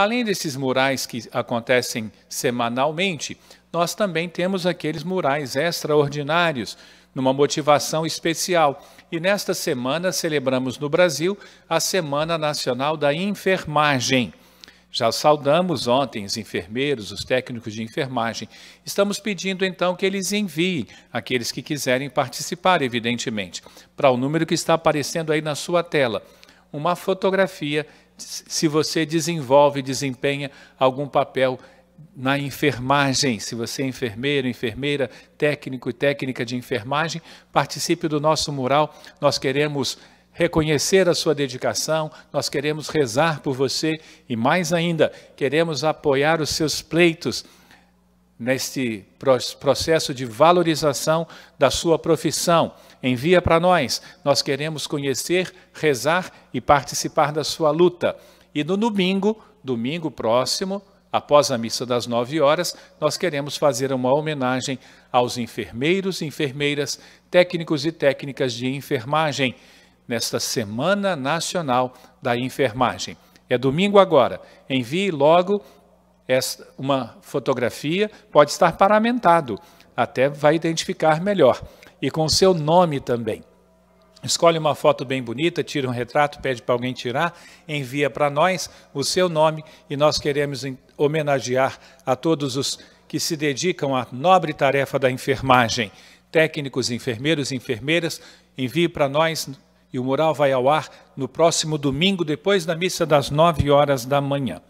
Além desses murais que acontecem semanalmente, nós também temos aqueles murais extraordinários, numa motivação especial. E nesta semana celebramos no Brasil a Semana Nacional da Enfermagem. Já saudamos ontem os enfermeiros, os técnicos de enfermagem. Estamos pedindo então que eles enviem aqueles que quiserem participar, evidentemente, para o número que está aparecendo aí na sua tela, uma fotografia se você desenvolve, desempenha algum papel na enfermagem. Se você é enfermeiro, enfermeira, técnico e técnica de enfermagem, participe do nosso mural. Nós queremos reconhecer a sua dedicação, nós queremos rezar por você e mais ainda, queremos apoiar os seus pleitos neste processo de valorização da sua profissão. Envia para nós, nós queremos conhecer, rezar e participar da sua luta. E no domingo, domingo próximo, após a missa das nove horas, nós queremos fazer uma homenagem aos enfermeiros, e enfermeiras, técnicos e técnicas de enfermagem nesta Semana Nacional da Enfermagem. É domingo agora. Envie logo uma fotografia pode estar paramentado, até vai identificar melhor. E com o seu nome também. Escolhe uma foto bem bonita, tira um retrato, pede para alguém tirar, envia para nós o seu nome e nós queremos homenagear a todos os que se dedicam à nobre tarefa da enfermagem. Técnicos, enfermeiros, enfermeiras, envie para nós e o mural vai ao ar no próximo domingo, depois da missa das 9 horas da manhã.